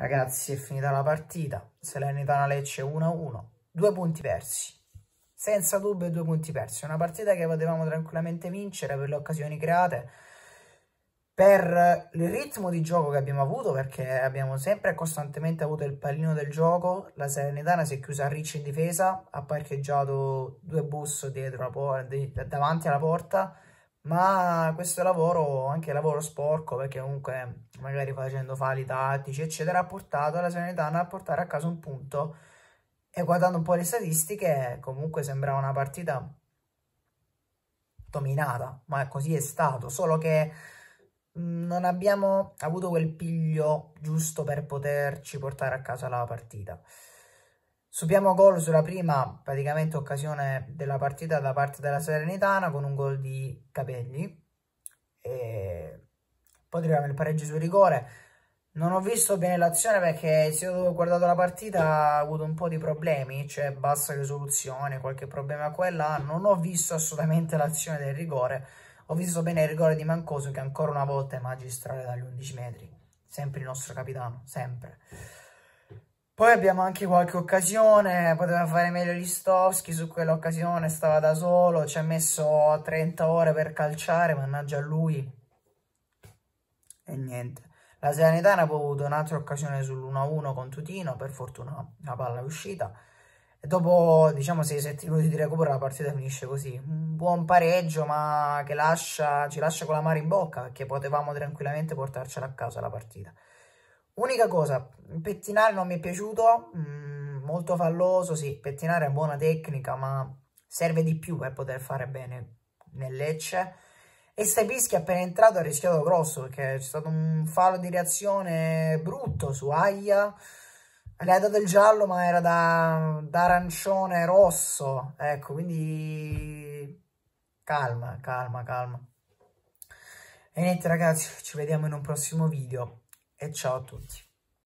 Ragazzi, è finita la partita. Selenitana Lecce 1-1. Due punti persi. Senza dubbio due punti persi. Una partita che potevamo tranquillamente vincere per le occasioni create, per il ritmo di gioco che abbiamo avuto, perché abbiamo sempre e costantemente avuto il pallino del gioco. La Serenitana si è chiusa a riccio in difesa, ha parcheggiato due bus dietro la davanti alla porta ma questo lavoro, anche lavoro sporco, perché comunque magari facendo fali tattici, eccetera, ha portato la Salernitana a portare a casa un punto e guardando un po' le statistiche comunque sembrava una partita dominata, ma così è stato, solo che mm, non abbiamo avuto quel piglio giusto per poterci portare a casa la partita. Subiamo gol sulla prima praticamente occasione della partita da parte della Serenitana con un gol di Capelli. E poi troviamo il pareggio sul rigore. Non ho visto bene l'azione perché se ho guardato la partita ho avuto un po' di problemi, cioè bassa risoluzione, qualche problema qua e là. Non ho visto assolutamente l'azione del rigore. Ho visto bene il rigore di Mancoso che ancora una volta è magistrale dagli 11 metri. Sempre il nostro capitano, sempre. Poi abbiamo anche qualche occasione, poteva fare meglio Listovski su quell'occasione, stava da solo, ci ha messo 30 ore per calciare, mannaggia a lui. E niente. La Serenitana ha avuto un'altra occasione sull'1-1 con Tutino, per fortuna la palla è uscita. E dopo, diciamo, 6-7 minuti di recupero la partita finisce così. Un buon pareggio, ma che lascia, ci lascia con la mare in bocca, perché potevamo tranquillamente portarcela a casa la partita. Unica cosa, pettinare non mi è piaciuto, mm, molto falloso, sì, pettinare è buona tecnica, ma serve di più per poter fare bene nel Lecce. E Stepischi appena entrato ha rischiato grosso perché c'è stato un fallo di reazione brutto su Aia. Le ha dato il giallo, ma era da, da arancione rosso. Ecco, quindi calma, calma, calma. E niente ragazzi, ci vediamo in un prossimo video e ciao a tutti.